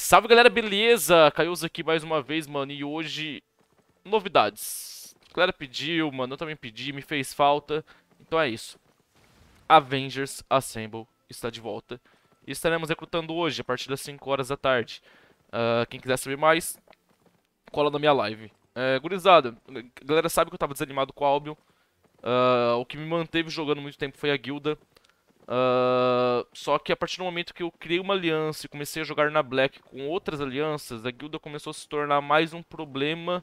Salve galera, beleza? caiuza aqui mais uma vez, mano, e hoje novidades. A galera pediu, mano, eu também pedi, me fez falta. Então é isso. Avengers Assemble está de volta. E estaremos recrutando hoje, a partir das 5 horas da tarde. Uh, quem quiser saber mais, cola na minha live. É, gurizada, a galera sabe que eu estava desanimado com o Albion. Uh, o que me manteve jogando muito tempo foi a guilda. Uh, só que a partir do momento que eu criei uma aliança e comecei a jogar na Black com outras alianças, a guilda começou a se tornar mais um problema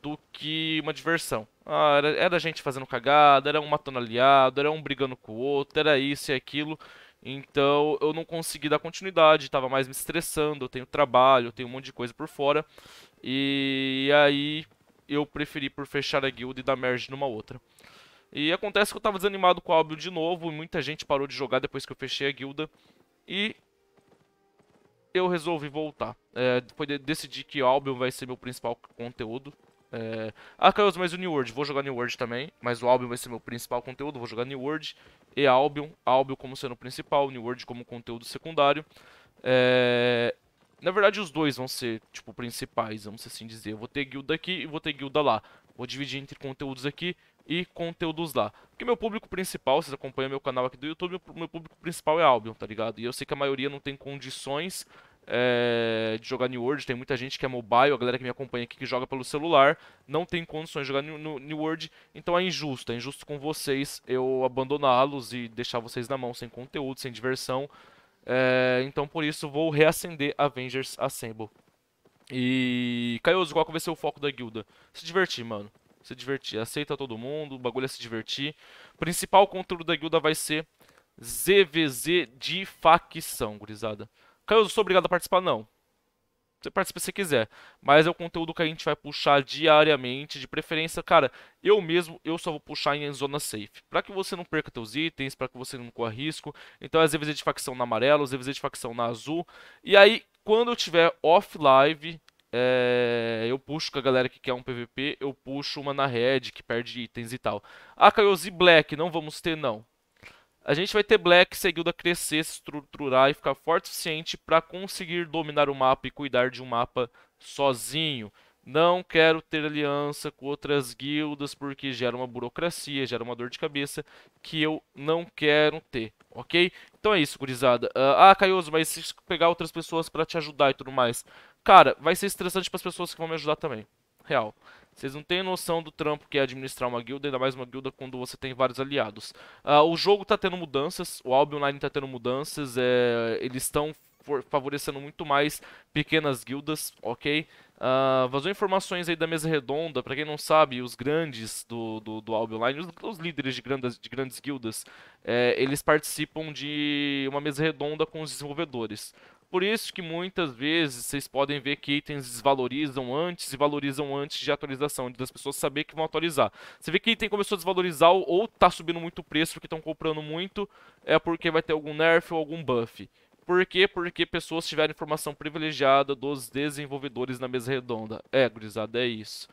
do que uma diversão. Ah, era, era gente fazendo cagada, era um matando aliado, era um brigando com o outro, era isso e aquilo. Então eu não consegui dar continuidade, estava mais me estressando, eu tenho trabalho, eu tenho um monte de coisa por fora. E aí eu preferi por fechar a guilda e dar merge numa outra. E acontece que eu estava desanimado com o Albion de novo, e muita gente parou de jogar depois que eu fechei a guilda. E eu resolvi voltar. É, depois de, decidi que Albion vai ser meu principal conteúdo. É, ah, Carlos, mas o New World, vou jogar New World também, mas o Albion vai ser meu principal conteúdo, vou jogar New World e Albion, Albion como sendo o principal, New World como conteúdo secundário. É, na verdade, os dois vão ser, tipo, principais, vamos assim dizer. Eu vou ter guilda aqui e vou ter guilda lá. Vou dividir entre conteúdos aqui e conteúdos lá. Porque meu público principal, vocês acompanham meu canal aqui do YouTube, meu público principal é Albion, tá ligado? E eu sei que a maioria não tem condições é, de jogar New World, tem muita gente que é mobile, a galera que me acompanha aqui que joga pelo celular, não tem condições de jogar New World, então é injusto, é injusto com vocês eu abandoná-los e deixar vocês na mão sem conteúdo, sem diversão. É, então por isso vou reacender Avengers Assemble. E. Caioso, qual vai ser o foco da guilda? Se divertir, mano se divertir. Aceita todo mundo, o bagulho é se divertir. principal conteúdo da guilda vai ser ZVZ de facção, gurizada. Caio, eu sou obrigado a participar? Não. Você participa se quiser. Mas é o conteúdo que a gente vai puxar diariamente. De preferência, cara, eu mesmo, eu só vou puxar em zona safe. Pra que você não perca teus itens, pra que você não corra risco. Então é ZVZ de facção na amarela, ZVZ de facção na azul. E aí, quando eu tiver off-live, é, eu puxo com a galera que quer um PVP, eu puxo uma na red que perde itens e tal. Ah, Kaiozi Black, não vamos ter não. A gente vai ter Black seguido a crescer, se estruturar e ficar forte o suficiente para conseguir dominar o mapa e cuidar de um mapa sozinho. Não quero ter aliança com outras guildas porque gera uma burocracia, gera uma dor de cabeça que eu não quero ter, ok? Então é isso, gurizada. ah, Kaioso, ah, mas se pegar outras pessoas para te ajudar e tudo mais, cara, vai ser estressante para as pessoas que vão me ajudar também. Real. Vocês não têm noção do trampo que é administrar uma guilda, ainda mais uma guilda quando você tem vários aliados. Uh, o jogo está tendo mudanças, o Albion Online está tendo mudanças, é, eles estão favorecendo muito mais pequenas guildas, ok? Uh, vazou informações aí da mesa redonda, para quem não sabe, os grandes do, do, do Albion, os, os, líderes de grandes, de grandes guildas, é, eles participam de uma mesa redonda com os desenvolvedores. Por isso que muitas vezes vocês podem ver que itens desvalorizam antes e valorizam antes de atualização, das pessoas saber que vão atualizar. Você vê que item começou a desvalorizar ou tá subindo muito o preço porque estão comprando muito, é porque vai ter algum nerf ou algum buff. Por quê? Porque pessoas tiveram informação privilegiada dos desenvolvedores na mesa redonda. É, gurizada, é isso.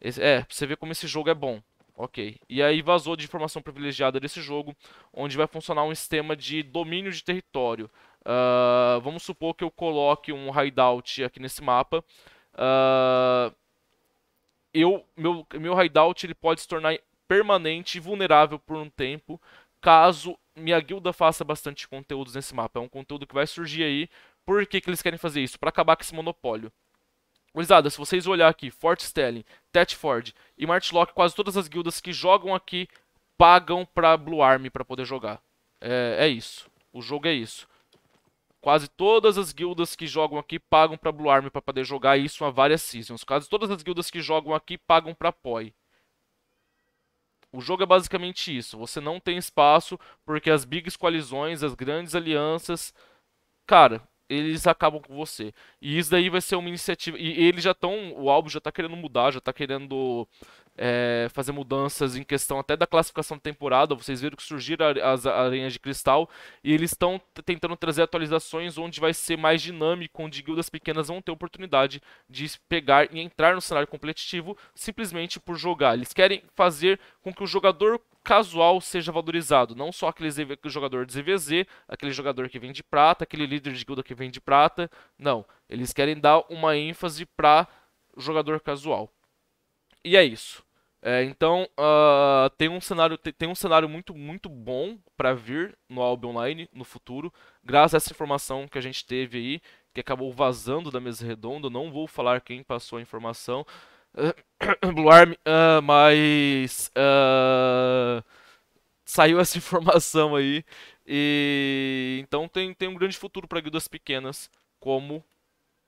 Esse, é, pra você ver como esse jogo é bom. Ok. E aí vazou de informação privilegiada desse jogo, onde vai funcionar um sistema de domínio de território. Uh, vamos supor que eu coloque um hideout aqui nesse mapa. Uh, eu, meu, meu hideout ele pode se tornar permanente e vulnerável por um tempo, caso minha guilda faça bastante conteúdos nesse mapa. É um conteúdo que vai surgir aí. Por que, que eles querem fazer isso? Para acabar com esse monopólio. Gurizada, se vocês olhar aqui, Fort Stelling, Tetford e Martlock, quase todas as guildas que jogam aqui pagam pra Blue Army para poder jogar. É, é, isso. O jogo é isso. Quase todas as guildas que jogam aqui pagam pra Blue Army para poder jogar isso há várias seasons. Quase todas as guildas que jogam aqui pagam pra POI. O jogo é basicamente isso. Você não tem espaço porque as bigs coalizões, as grandes alianças, cara, eles acabam com você. E isso daí vai ser uma iniciativa. E eles já estão. O álbum já está querendo mudar, já está querendo é, fazer mudanças em questão até da classificação da temporada. Vocês viram que surgiram as aranhas de cristal e eles estão tentando trazer atualizações onde vai ser mais dinâmico, onde guildas pequenas vão ter oportunidade de pegar e entrar no cenário competitivo simplesmente por jogar. Eles querem fazer com que o jogador casual seja valorizado, não só aquele jogador de ZVZ, aquele jogador que vem de prata, aquele líder de guilda que vem de prata. Não, eles querem dar uma ênfase para jogador casual. E é isso. É, então uh, tem um cenário tem um cenário muito muito bom para vir no álbum Online no futuro, graças a essa informação que a gente teve aí que acabou vazando da mesa redonda. Não vou falar quem passou a informação, Blue Army, uh, mas ah, saiu essa informação aí e então tem tem um grande futuro para guildas pequenas como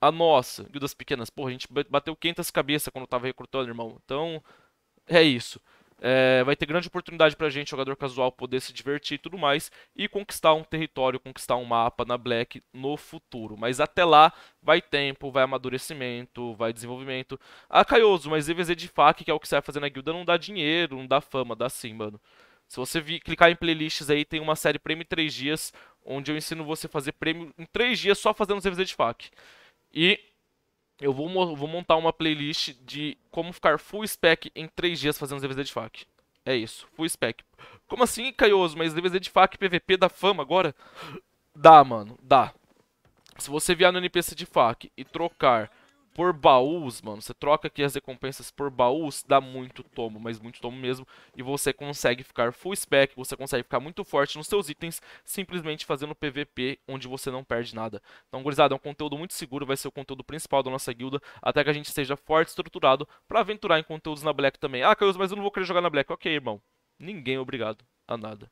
a nossa, guildas pequenas. Porra, a gente bateu 500 cabeças quando tava recrutando, irmão. Então é isso. É, vai ter grande oportunidade pra gente, jogador casual, poder se divertir e tudo mais e conquistar um território, conquistar um mapa na Black no futuro. Mas até lá, vai tempo, vai amadurecimento, vai desenvolvimento. Ah, Caioso, mas EVZ de fac que é o que você vai fazer na guilda, não dá dinheiro, não dá fama, dá sim, mano. Se você clicar em playlists aí, tem uma série Prêmio em 3 Dias, onde eu ensino você a fazer prêmio em 3 dias só fazendo os EVZ de fac E eu vou, vou montar uma playlist de como ficar full spec em 3 dias fazendo DVZ de fac. É isso, full spec. Como assim, Caioso? Mas DVZ de fac PVP da fama agora? Dá, mano, dá. Se você vier no NPC de fac e trocar por baús, mano. Você troca aqui as recompensas por baús, dá muito tomo, mas muito tomo mesmo. E você consegue ficar full spec, você consegue ficar muito forte nos seus itens, simplesmente fazendo PVP, onde você não perde nada. Então, gurizada, é um conteúdo muito seguro, vai ser o conteúdo principal da nossa guilda, até que a gente seja forte estruturado para aventurar em conteúdos na Black também. Ah, Caioz, mas eu não vou querer jogar na Black. Ok, irmão. Ninguém é obrigado a nada.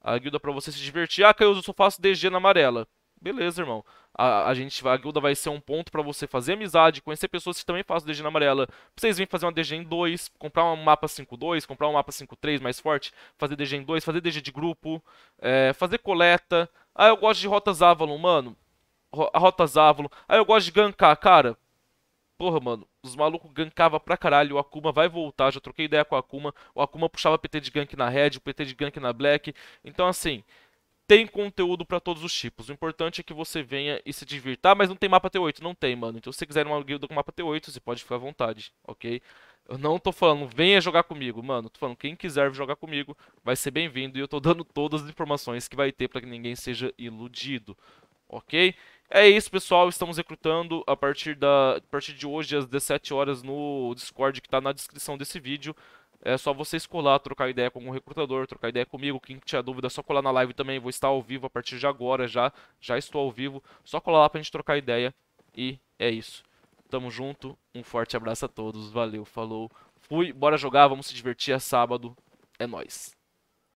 A guilda pra você se divertir. Ah, Caioz, eu só faço DG na amarela beleza, irmão. A, a gente a guilda vai ser um ponto para você fazer amizade, conhecer pessoas que também fazem DG na amarela. Pra vocês virem fazer uma DG em 2, comprar um mapa 5-2, comprar um mapa 5-3 mais forte, fazer DG em 2, fazer DG de grupo, é, fazer coleta. Ah, eu gosto de Rotas Avalon, mano. A Rotas Avalon. Ah, eu gosto de gankar, cara. Porra, mano, os malucos gankavam pra caralho. O Akuma vai voltar, já troquei ideia com o Akuma. O Akuma puxava PT de gank na Red, o PT de gank na Black. Então, assim, tem conteúdo para todos os tipos. O importante é que você venha e se divirta. Ah, mas não tem mapa T8. Não tem, mano. Então, se você quiser uma guilda com mapa T8, você pode ficar à vontade, ok? Eu não tô falando, venha jogar comigo, mano. Tô falando, quem quiser jogar comigo vai ser bem-vindo. E eu tô dando todas as informações que vai ter para que ninguém seja iludido, ok? É isso, pessoal. Estamos recrutando a partir, da, a partir de hoje, às 17 horas, no Discord que tá na descrição desse vídeo. É só vocês colar, trocar ideia com algum recrutador, trocar ideia comigo. Quem tiver dúvida, é só colar na live também. Vou estar ao vivo a partir de agora já. Já estou ao vivo. Só colar lá pra gente trocar ideia. E é isso. Tamo junto. Um forte abraço a todos. Valeu, falou. Fui, bora jogar, vamos se divertir. É sábado. É nóis.